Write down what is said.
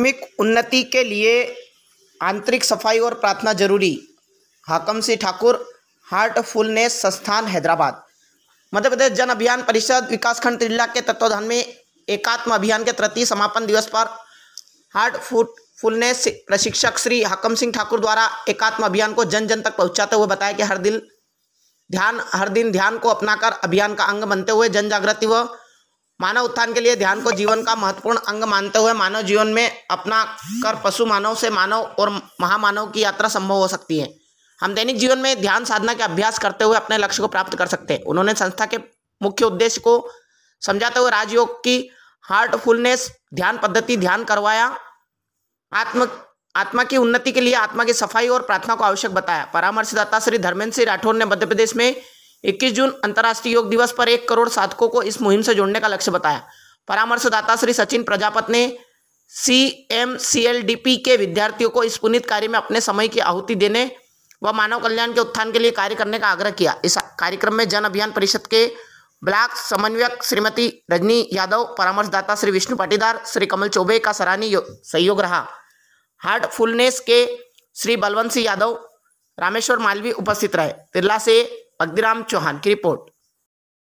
आत्मिक उन्नति के लिए आंतरिक सफाई और प्रार्थना जरूरी हाकम सिंह ठाकुर हार्टफुलनेस संस्थान हैदराबाद मध्य प्रदेश जन अभियान परिषद विकासखंड तिल्ला के तत्वाधान में एकात्म अभियान के तृतीय समापन दिवस पर हार्ट फूट फुलनेस प्रशिक्षक श्री हकम सिंह ठाकुर द्वारा एकात्म अभियान को जन जन तक पहुंचाते हुए बताया कि हर दिन ध्यान हर दिन ध्यान को अपनाकर अभियान का अंग बनते हुए जन जागृति व मानव उत्थान के लिए ध्यान को जीवन का महत्वपूर्ण अंग मानते हुए मानव जीवन में अपना कर पशु मानव से मानव और महामानव की यात्रा संभव हो सकती है हम दैनिक जीवन में ध्यान साधना के अभ्यास करते हुए अपने लक्ष्य को प्राप्त कर सकते हैं उन्होंने संस्था के मुख्य उद्देश्य को समझाते हुए राजयोग की हार्टफुलनेस ध्यान पद्धति ध्यान करवाया आत्म आत्मा की उन्नति के लिए आत्मा की सफाई और प्रार्थना को आवश्यक बताया परामर्शदाता श्री धर्मेंद्र सिंह राठौर ने मध्य प्रदेश में 21 जून अंतर्राष्ट्रीय योग दिवस पर एक करोड़ साधकों को इस मुहिम से जोड़ने का लक्ष्य बताया परामर्शदाता श्री सचिन प्रजापत ने C M C L D P के विद्यार्थियों को इस पुनित कार्य में अपने समय की आहुति देने व मानव कल्याण के उत्थान के लिए कार्य करने का आग्रह किया इस कार्यक्रम में जन अभियान परिषद के ब्लॉक समन्वयक श्रीमती रजनी यादव परामर्शदाता श्री विष्णु पाटीदार श्री कमल चौबे का सराहनीय सहयोग रहा हार्टफुलनेस के श्री बलवंत सिंह यादव रामेश्वर मालवी उपस्थित रहे तिरला से अग्निराम चौहान की रिपोर्ट